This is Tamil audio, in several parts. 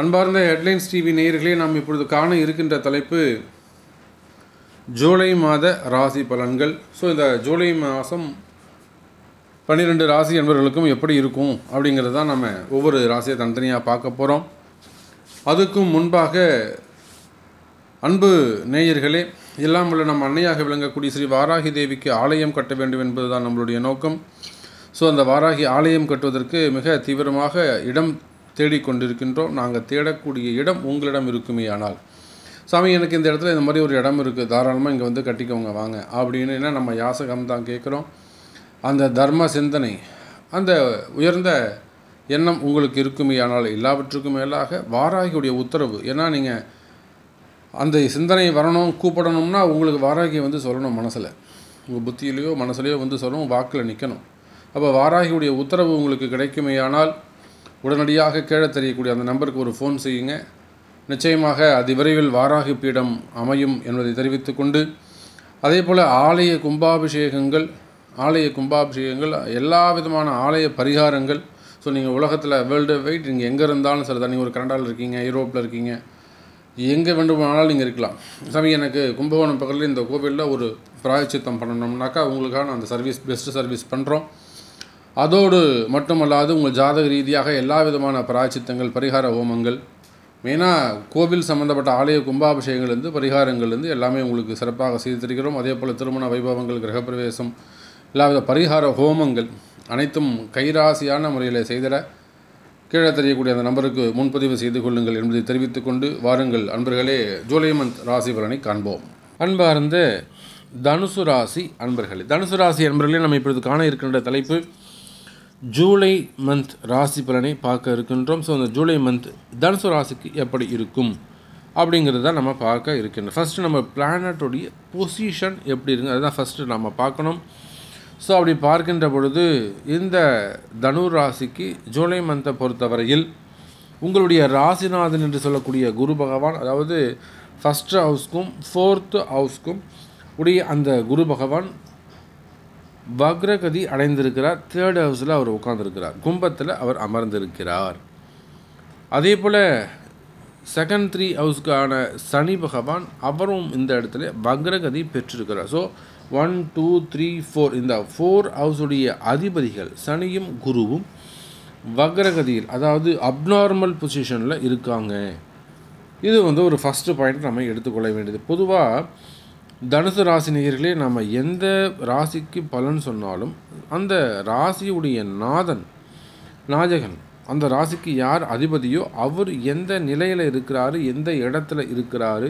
அன்பார்ந்த ஹெட்லைன்ஸ் டிவி நேயர்களே நாம் இப்பொழுது காண இருக்கின்ற தலைப்பு ஜூலை மாத ராசி பலன்கள் ஸோ இந்த ஜூலை மாதம் பன்னிரெண்டு ராசி என்பவர்களுக்கும் எப்படி இருக்கும் அப்படிங்கிறது தான் நம்ம ஒவ்வொரு ராசியை தனித்தனியாக பார்க்க போகிறோம் அதுக்கும் முன்பாக அன்பு நேயர்களே எல்லாம் உள்ள நம் அன்னையாக விளங்கக்கூடிய ஸ்ரீ வாராகி தேவிக்கு ஆலயம் கட்ட வேண்டும் என்பது தான் நம்மளுடைய நோக்கம் ஸோ அந்த வாராகி ஆலயம் கட்டுவதற்கு மிக தீவிரமாக இடம் தேடிக்கொண்டிருக்கின்றோம் நாங்கள் தேடக்கூடிய இடம் உங்களிடம் இருக்குமே ஆனால் சாமி எனக்கு இந்த இடத்துல இந்த மாதிரி ஒரு இடம் இருக்குது தாராளமாக இங்கே வந்து கட்டிக்கோங்க வாங்க அப்படின்னு நம்ம யாசகம் தான் கேட்குறோம் அந்த தர்ம சிந்தனை அந்த உயர்ந்த எண்ணம் உங்களுக்கு இருக்குமே ஆனால் எல்லாவற்றுக்கும் மேலாக வாராகியுடைய உத்தரவு ஏன்னா நீங்கள் அந்த சிந்தனை வரணும் கூப்பிடணும்னா உங்களுக்கு வாராகி வந்து சொல்லணும் மனசில் உங்கள் புத்தியிலையோ மனசுலையோ வந்து சொல்லணும் வாக்கில் நிற்கணும் அப்போ வாராகியுடைய உத்தரவு உங்களுக்கு கிடைக்குமேயானால் உடனடியாக கீழே தெரியக்கூடிய அந்த நம்பருக்கு ஒரு ஃபோன் செய்யுங்க நிச்சயமாக அதிவிரைவில் வாராகி பீடம் அமையும் என்பதை தெரிவித்து கொண்டு அதே போல் ஆலய கும்பாபிஷேகங்கள் ஆலய கும்பாபிஷேகங்கள் எல்லா விதமான ஆலய பரிகாரங்கள் ஸோ நீங்கள் உலகத்தில் வேர்ல்டு வைட் நீங்கள் எங்கே இருந்தாலும் சரி தான் நீங்கள் ஒரு கனடாவில் இருக்கீங்க யூரோப்பில் இருக்கீங்க எங்கே வேண்டுமானாலும் நீங்கள் இருக்கலாம் சாமி எனக்கு கும்பகோணம் பக்கத்தில் இந்த கோவிலில் ஒரு பிராயச்சித்தம் பண்ணணும்னாக்கா உங்களுக்கான அந்த சர்வீஸ் பெஸ்ட்டு சர்வீஸ் பண்ணுறோம் அதோடு மட்டுமல்லாது உங்கள் ஜாதக ரீதியாக எல்லா விதமான பிராய்ச்சித்தங்கள் பரிகார ஹோமங்கள் மெயினாக கோவில் சம்மந்தப்பட்ட ஆலய கும்பாபிஷேகங்கள்லேருந்து பரிகாரங்கள்லேருந்து எல்லாமே உங்களுக்கு சிறப்பாக செய்து தருகிறோம் அதே போல் திருமண வைபவங்கள் கிரகப்பிரவேசம் எல்லாவித பரிகார ஹோமங்கள் அனைத்தும் கைராசியான முறையில் செய்திட கீழே தெரியக்கூடிய அந்த நம்பருக்கு முன்பதிவு செய்து கொள்ளுங்கள் என்பதை தெரிவித்துக்கொண்டு வாருங்கள் அன்பர்களே ஜூலை மந்த் ராசி பலனை காண்போம் அன்பார்ந்து தனுசு ராசி அன்பர்களே தனுசு ராசி அன்பர்களே நம்ம இப்பொழுது காண இருக்கின்ற தலைப்பு ஜூலை மந்த் ராசி பலனை பார்க்க இருக்கின்றோம் ஸோ அந்த ஜூலை மந்த் தனுசு ராசிக்கு எப்படி இருக்கும் அப்படிங்கிறது தான் நம்ம பார்க்க இருக்கின்றோம் ஃபஸ்ட்டு நம்ம பிளானட்டோடைய பொசிஷன் எப்படி இருக்குது அதுதான் ஃபஸ்ட்டு நம்ம பார்க்கணும் ஸோ அப்படி பார்க்கின்ற பொழுது இந்த தனு ராசிக்கு ஜூலை மந்த்தை பொறுத்தவரையில் உங்களுடைய ராசிநாதன் என்று சொல்லக்கூடிய குரு பகவான் அதாவது ஃபஸ்ட்டு ஹவுஸ்க்கும் ஃபோர்த்து ஹவுஸ்க்கும் உடைய அந்த குரு பகவான் வக்ரகதி அடைந்திருக்கிறார் தேர்ட் ஹவுஸில் அவர் உட்காந்துருக்கிறார் கும்பத்தில் அவர் அமர்ந்திருக்கிறார் அதே போல் செகண்ட் த்ரீ ஹவுஸ்க்கான சனி பகவான் அவரும் இந்த இடத்துல வக்ரகதி பெற்றிருக்கிறார் so one two three four இந்த ஃபோர் ஹவுஸுடைய அதிபதிகள் சனியும் குருவும் வக்ரகதியில் அதாவது அப்நார்மல் பொசிஷனில் இருக்காங்க இது வந்து ஒரு ஃபஸ்ட்டு பாயிண்ட் நம்ம எடுத்துக்கொள்ள வேண்டியது பொதுவாக தனுசு ராசி நேயர்களே நம்ம எந்த ராசிக்கு பலன் சொன்னாலும் அந்த ராசியுடைய நாதன் நாயகன் அந்த ராசிக்கு யார் அதிபதியோ அவர் எந்த நிலையில் இருக்கிறாரு எந்த இடத்துல இருக்கிறாரு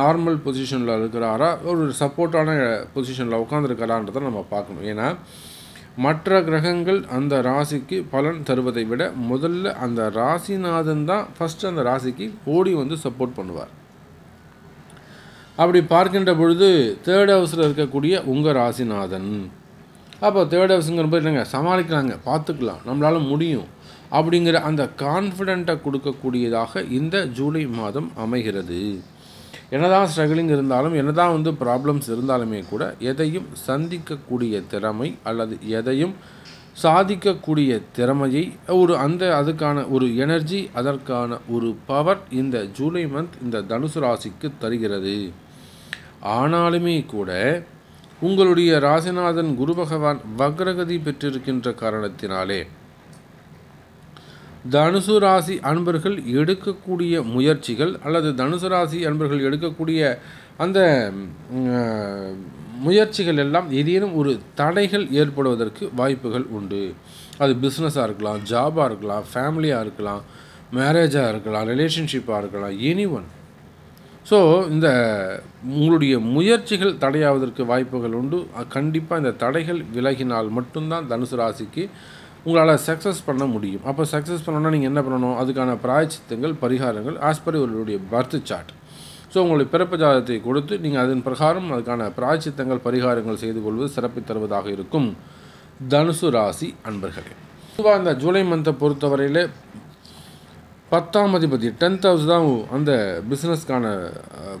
நார்மல் பொசிஷனில் இருக்கிறாரா ஒரு சப்போர்ட்டான பொசிஷனில் உட்காந்துருக்கிறான்றதை நம்ம பார்க்கணும் ஏன்னா மற்ற கிரகங்கள் அந்த ராசிக்கு பலன் தருவதை விட முதல்ல அந்த ராசிநாதன் தான் ஃபஸ்ட்டு அந்த ராசிக்கு ஓடி வந்து சப்போர்ட் பண்ணுவார் அப்படி பார்க்கின்ற பொழுது தேர்ட் ஹவுஸில் இருக்கக்கூடிய உங்கள் ராசிநாதன் அப்போ தேர்ட் ஹவுஸுங்கிற போது இல்லைங்க சமாளிக்கலாங்க பார்த்துக்கலாம் நம்மளால் முடியும் அப்படிங்கிற அந்த கான்ஃபிடெண்ட்டை கொடுக்கக்கூடியதாக இந்த ஜூலை மாதம் அமைகிறது என்னதான் ஸ்ட்ரகிளிங் இருந்தாலும் என்னதான் வந்து ப்ராப்ளம்ஸ் இருந்தாலுமே கூட எதையும் சந்திக்கக்கூடிய திறமை அல்லது எதையும் சாதிக்கக்கூடிய திறமையை ஒரு அந்த அதுக்கான ஒரு எனர்ஜி அதற்கான ஒரு பவர் இந்த ஜூலை மந்த் இந்த தனுசு ராசிக்கு தருகிறது ஆனாலுமே கூட உங்களுடைய ராசிநாதன் குரு பகவான் வக்ரகதி பெற்றிருக்கின்ற காரணத்தினாலே தனுசு ராசி அன்பர்கள் எடுக்கக்கூடிய முயற்சிகள் அல்லது தனுசு ராசி அன்பர்கள் எடுக்கக்கூடிய அந்த முயற்சிகள் எல்லாம் ஏதேனும் ஒரு தடைகள் ஏற்படுவதற்கு வாய்ப்புகள் உண்டு அது பிஸ்னஸாக இருக்கலாம் ஜாபாக இருக்கலாம் ஃபேமிலியாக இருக்கலாம் மேரேஜாக இருக்கலாம் ரிலேஷன்ஷிப்பாக இருக்கலாம் எனி ஒன் ஸோ இந்த உங்களுடைய முயற்சிகள் தடையாவதற்கு வாய்ப்புகள் உண்டு கண்டிப்பாக இந்த தடைகள் விலகினால் மட்டும்தான் தனுசு ராசிக்கு உங்களால் சக்ஸஸ் பண்ண முடியும் அப்போ சக்ஸஸ் பண்ணணும்னா நீங்கள் என்ன பண்ணணும் அதுக்கான பிராயச்சித்தங்கள் பரிகாரங்கள் ஆஸ் உங்களுடைய பர்த் சார்ட் ஸோ உங்களுடைய பிறப்பு ஜாதகத்தை கொடுத்து நீங்கள் அதன் பிரகாரம் அதுக்கான பிராயச்சித்தங்கள் பரிகாரங்கள் செய்து கொள்வது சிறப்பை தருவதாக இருக்கும் தனுசு ராசி அன்பர்களே பொதுவாக இந்த ஜூலை மந்த்தை பொறுத்தவரையில் பத்தாம் அதிபதி டென்த் ஹவுஸ் தான் அந்த பிஸ்னஸ்க்கான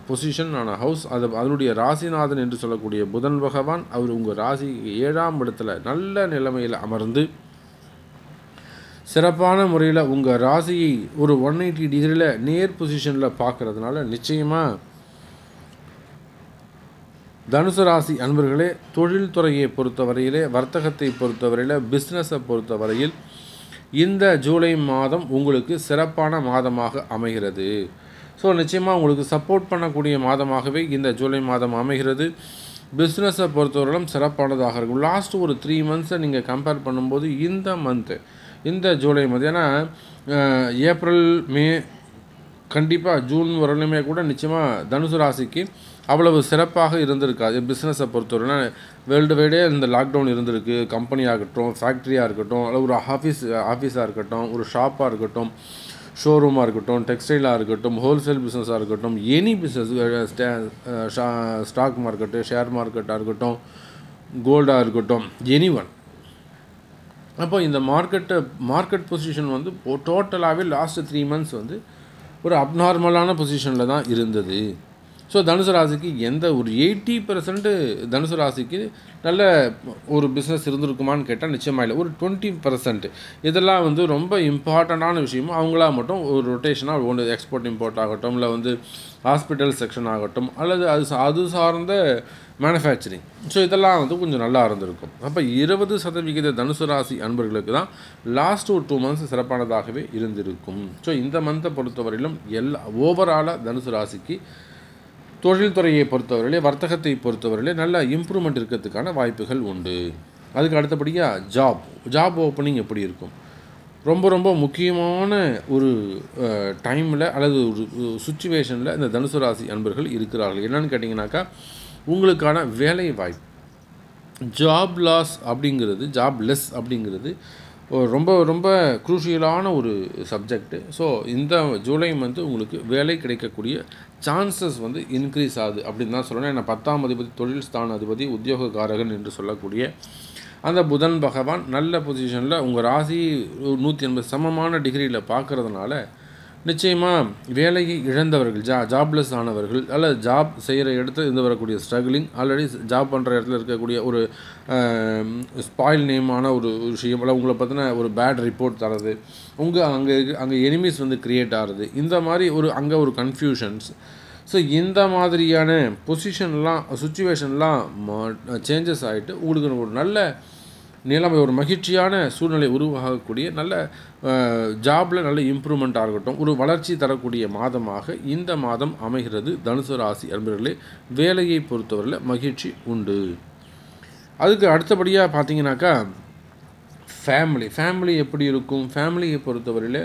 பொசிஷன் ஆன ஹவுஸ் அது அதனுடைய ராசிநாதன் என்று சொல்லக்கூடிய புதன் பகவான் அவர் உங்கள் ராசி ஏழாம் இடத்துல நல்ல நிலைமையில் அமர்ந்து சிறப்பான முறையில் உங்கள் ராசியை ஒரு ஒன் எயிட்டி டிகிரியில் நேர் பொசிஷனில் பார்க்குறதுனால நிச்சயமாக தனுசு ராசி அன்பர்களே தொழில்துறையை பொறுத்தவரையிலே வர்த்தகத்தை பொறுத்தவரையில் பிஸ்னஸை பொறுத்தவரையில் இந்த ஜூலை மாதம் உங்களுக்கு சிறப்பான மாதமாக அமைகிறது ஸோ நிச்சயமாக உங்களுக்கு சப்போர்ட் பண்ணக்கூடிய மாதமாகவே இந்த ஜூலை மாதம் அமைகிறது பிஸ்னஸை பொறுத்தவரையிலும் சிறப்பானதாக இருக்கும் லாஸ்ட் ஒரு த்ரீ மந்த்ஸை நீங்கள் கம்பேர் பண்ணும்போது இந்த மந்த்து இந்த ஜூலை மந்த் ஏன்னா ஏப்ரல் மே கண்டிப்பாக ஜூன் வரலுமே கூட நிச்சயமாக தனுசு ராசிக்கு அவ்வளவு சிறப்பாக இருந்திருக்காது பிஸ்னஸை பொறுத்தவரைனா வேர்ல்டு வைடே இந்த லாக்டவுன் இருந்திருக்கு கம்பெனி ஆகட்டும் ஃபேக்ட்ரியாக இருக்கட்டும் அல்ல ஒரு ஆஃபீஸ் ஆஃபீஸாக இருக்கட்டும் ஒரு ஷாப்பாக இருக்கட்டும் ஷோரூமாக இருக்கட்டும் டெக்ஸ்டைலாக இருக்கட்டும் ஹோல்சேல் பிஸ்னஸாக இருக்கட்டும் any business stock market share மார்க்கெட்டாக இருக்கட்டும் கோல்டாக இருக்கட்டும் எனி ஒன் அப்போ இந்த மார்க்கெட்டு மார்க்கெட் பொசிஷன் வந்து டோட்டலாகவே லாஸ்ட்டு த்ரீ மந்த்ஸ் வந்து ஒரு அப்நார்மலான பொசிஷனில் தான் இருந்தது ஸோ தனுசு ராசிக்கு எந்த ஒரு எயிட்டி பர்சன்ட்டு தனுசு ராசிக்கு நல்ல ஒரு பிஸ்னஸ் இருந்திருக்குமான்னு கேட்டால் நிச்சயமாக இல்லை ஒரு டுவெண்ட்டி பர்சன்ட் இதெல்லாம் வந்து ரொம்ப இம்பார்ட்டண்ட்டான விஷயமும் அவங்களா மட்டும் ஒரு ரொட்டேஷனாக ஒன்று எக்ஸ்போர்ட் இம்போர்ட் ஆகட்டும் இல்லை வந்து ஹாஸ்பிட்டல் செக்ஷன் ஆகட்டும் அல்லது அது அது சார்ந்த மேனுஃபேக்சரிங் ஸோ இதெல்லாம் வந்து கொஞ்சம் நல்லா இருந்திருக்கும் அப்போ இருபது சதவிகித தனுசு ராசி அன்பர்களுக்கு தான் லாஸ்ட் ஒரு டூ மந்த்ஸ் சிறப்பானதாகவே இருந்திருக்கும் ஸோ இந்த மந்த்தை பொறுத்தவரையிலும் எல்லா ஓவராலாக தனுசு ராசிக்கு தொழில்துறையை பொறுத்தவரையிலே வர்த்தகத்தை பொறுத்தவரையிலே நல்ல இம்ப்ரூவ்மெண்ட் இருக்கிறதுக்கான வாய்ப்புகள் உண்டு அதுக்கு அடுத்தபடியாக ஜாப் ஜாப் ஓப்பனிங் எப்படி இருக்கும் ரொம்ப ரொம்ப முக்கியமான ஒரு டைமில் அல்லது ஒரு சுச்சுவேஷனில் இந்த தனுசு ராசி அன்பர்கள் இருக்கிறார்கள் என்னென்னு கேட்டிங்கனாக்கா உங்களுக்கான வேலை வாய்ப்பு ஜாப் லாஸ் அப்படிங்கிறது ஜாப் லெஸ் அப்படிங்கிறது ரொம்ப ரொம்ப குரூஷியலான ஒரு சப்ஜெக்டு ஸோ இந்த ஜூலை மந்த் உங்களுக்கு வேலை கிடைக்கக்கூடிய சான்சஸ் வந்து இன்க்ரீஸ் ஆகுது அப்படின்னு தான் சொல்லணும் ஏன்னா பத்தாம் அதிபதி தொழில் ஸ்தான அதிபதி உத்தியோகக்காரகன் என்று சொல்லக்கூடிய அந்த புதன் பகவான் நல்ல பொசிஷனில் உங்கள் ராசி நூற்றி எண்பது சமமான டிகிரியில் பார்க்குறதுனால நிச்சயமாக வேலையை இழந்தவர்கள் ஜா ஜாப்லெஸ் ஆனவர்கள் அல்லது ஜாப் செய்கிற இடத்துல இருந்து வரக்கூடிய ஸ்ட்ரகிளிங் ஆல்ரெடி ஜாப் பண்ணுற இடத்துல இருக்கக்கூடிய ஒரு ஸ்பாயில் நேமான ஒரு விஷயம் அல்ல உங்களை பற்றின ஒரு பேட் ரிப்போர்ட் தரது உங்கள் அங்கே அங்கே எனிமீஸ் வந்து க்ரியேட் ஆகுது இந்த மாதிரி ஒரு அங்கே ஒரு கன்ஃபியூஷன்ஸ் ஸோ இந்த மாதிரியான பொசிஷன்லாம் சுச்சுவேஷன்லாம் சேஞ்சஸ் ஆகிட்டு உங்களுக்கு ஒரு நல்ல நிலைமை ஒரு மகிழ்ச்சியான சூழ்நிலை உருவாகக்கூடிய நல்ல ஜாபில் நல்ல இம்ப்ரூவ்மெண்ட்டாக இருக்கட்டும் ஒரு வளர்ச்சி தரக்கூடிய மாதமாக இந்த மாதம் அமைகிறது தனுசு ராசி அன்பர்களே வேலையை பொறுத்தவரையில் மகிழ்ச்சி உண்டு அதுக்கு அடுத்தபடியாக பார்த்தீங்கன்னாக்கா ஃபேமிலி ஃபேமிலி எப்படி இருக்கும் ஃபேமிலியை பொறுத்தவரையில்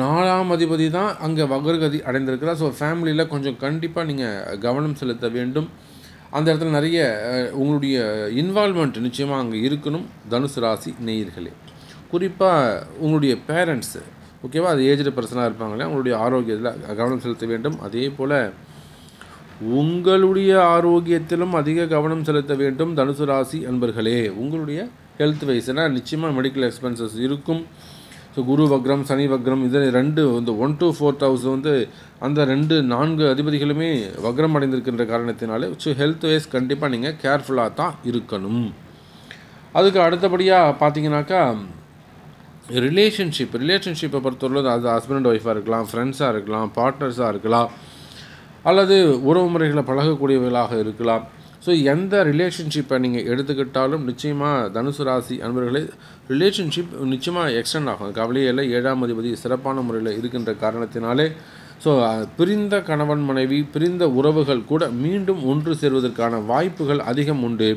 நாலாம் அதிபதி தான் அங்கே வகர்கதி அடைந்திருக்கிறார் ஸோ ஃபேமிலியில் கொஞ்சம் கண்டிப்பாக நீங்கள் கவனம் செலுத்த வேண்டும் அந்த இடத்துல நிறைய உங்களுடைய இன்வால்மெண்ட் நிச்சயமாக அங்கே இருக்கணும் தனுசு ராசி நேயர்களே குறிப்பாக உங்களுடைய பேரண்ட்ஸு ஓகேவா அது ஏஜ்டு பர்சனாக இருப்பாங்களே உங்களுடைய ஆரோக்கியத்தில் கவனம் செலுத்த வேண்டும் அதே போல் உங்களுடைய ஆரோக்கியத்திலும் அதிக கவனம் செலுத்த வேண்டும் தனுசு ராசி அன்பர்களே உங்களுடைய ஹெல்த் வைஸ்னால் நிச்சயமாக மெடிக்கல் எக்ஸ்பென்சஸ் இருக்கும் ஸோ குரு வக்ரம் சனி வக்ரம் இது ரெண்டு இந்த ஒன் டு ஃபோர்த் ஹவுஸ் வந்து அந்த ரெண்டு நான்கு அதிபதிகளுமே வக்ரம் அடைந்திருக்கின்ற காரணத்தினாலே ஸோ ஹெல்த் வைஸ் கண்டிப்பாக நீங்கள் கேர்ஃபுல்லாக தான் இருக்கணும் அதுக்கு அடுத்தபடியாக பார்த்தீங்கன்னாக்கா ரிலேஷன்ஷிப் ரிலேஷன்ஷிப்பை பொறுத்தவரை அது ஹஸ்பண்ட் ஒய்ஃபாக இருக்கலாம் ஃப்ரெண்ட்ஸாக இருக்கலாம் பார்ட்னர்ஸாக இருக்கலாம் அல்லது உறவு முறைகளை பழகக்கூடியவர்களாக இருக்கலாம் ஸோ எந்த ரிலேஷன்ஷிப்பை நீங்கள் எடுத்துக்கிட்டாலும் நிச்சயமாக தனுசு ராசி அன்பர்களே ரிலேஷன்ஷிப் நிச்சயமாக எக்ஸ்டெண்ட் ஆகும் கவலையில் ஏழாம் அதிபதி சிறப்பான முறையில் இருக்கின்ற காரணத்தினாலே ஸோ பிரிந்த கணவன் மனைவி பிரிந்த உறவுகள் கூட மீண்டும் ஒன்று சேர்வதற்கான வாய்ப்புகள் அதிகம் உண்டு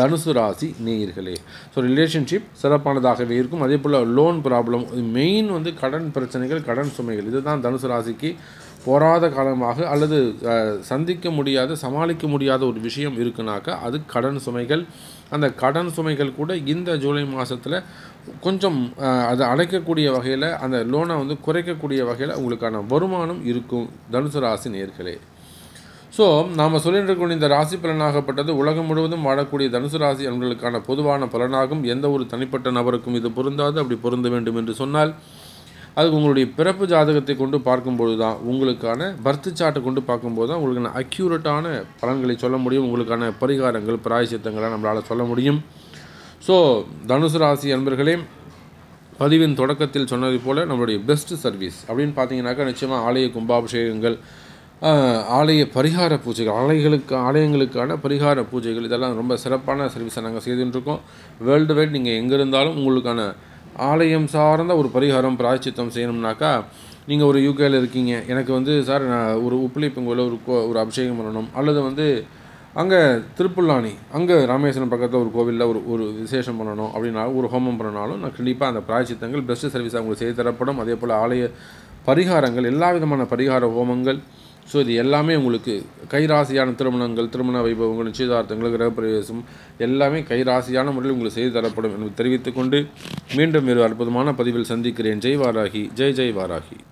தனுசு ராசி நேயர்களே ஸோ ரிலேஷன்ஷிப் சிறப்பானதாகவே இருக்கும் அதே போல் லோன் ப்ராப்ளம் மெயின் வந்து கடன் பிரச்சனைகள் கடன் சுமைகள் இதுதான் தனுசு ராசிக்கு போராத காலமாக அல்லது சந்திக்க முடியாத சமாளிக்க முடியாத ஒரு விஷயம் இருக்குனாக்கா அது கடன் சுமைகள் அந்த கடன் சுமைகள் கூட இந்த ஜூலை மாதத்தில் கொஞ்சம் அதை அடைக்கக்கூடிய வகையில் அந்த லோனை வந்து குறைக்கக்கூடிய வகையில் உங்களுக்கான வருமானம் இருக்கும் தனுசு ராசி நேர்களே ஸோ நாம் சொல்லிட்டு இந்த ராசி பலனாகப்பட்டது உலகம் முழுவதும் வாழக்கூடிய தனுசு ராசி அவர்களுக்கான பொதுவான பலனாகும் எந்த ஒரு தனிப்பட்ட நபருக்கும் இது பொருந்தாது அப்படி பொருந்த வேண்டும் என்று சொன்னால் அது உங்களுடைய பிறப்பு ஜாதகத்தை கொண்டு பார்க்கும்போது தான் உங்களுக்கான பர்த் சார்ட்டை கொண்டு பார்க்கும்போது தான் உங்களுக்கான அக்யூரேட்டான பலன்களை சொல்ல முடியும் உங்களுக்கான பரிகாரங்கள் பிராயசித்தங்களை நம்மளால் சொல்ல முடியும் ஸோ தனுசு ராசி அன்பர்களே பதிவின் தொடக்கத்தில் சொன்னது போல் நம்மளுடைய பெஸ்ட் சர்வீஸ் அப்படின்னு பார்த்தீங்கன்னாக்கா நிச்சயமாக ஆலய கும்பாபிஷேகங்கள் ஆலய பரிகார பூஜைகள் ஆலைகளுக்கு ஆலயங்களுக்கான பரிகார பூஜைகள் இதெல்லாம் ரொம்ப சிறப்பான சர்வீஸை நாங்கள் செய்துட்டுருக்கோம் வேர்ல்டு வைட் நீங்கள் எங்கே இருந்தாலும் உங்களுக்கான ஆலயம் சார்ந்த ஒரு பரிகாரம் பிராய்ச்சித்தம் செய்யணும்னாக்கா நீங்கள் ஒரு யூகேல இருக்கீங்க எனக்கு வந்து சார் நான் ஒரு உப்புளிப்பங்குள்ள ஒரு கோ ஒரு அபிஷேகம் பண்ணணும் அல்லது வந்து அங்கே திருப்புல்லானி அங்கே ராமேஸ்வரம் பக்கத்தில் ஒரு கோவிலில் ஒரு ஒரு விசேஷம் பண்ணணும் அப்படின்னா ஒரு ஹோமம் பண்ணனாலும் நான் கண்டிப்பாக அந்த பிராய்ச்சித்தங்கள் பெஸ்ட் சர்வீஸ் அவங்களுக்கு செய்து தரப்படும் அதே போல் ஆலய பரிகாரங்கள் எல்லா விதமான பரிகார ஹோமங்கள் ஸோ இது எல்லாமே உங்களுக்கு கைராசியான திருமணங்கள் திருமண வைபவங்கள் நிச்சயதார்த்தங்கள் கிரகப்பிரவேசம் எல்லாமே கைராசியான முறையில் உங்களுக்கு செய்து தரப்படும் என்று தெரிவித்துக்கொண்டு மீண்டும் வேறு அற்புதமான பதிவில் சந்திக்கிறேன் ஜெய் வாராகி ஜெய் ஜெய் வாராகி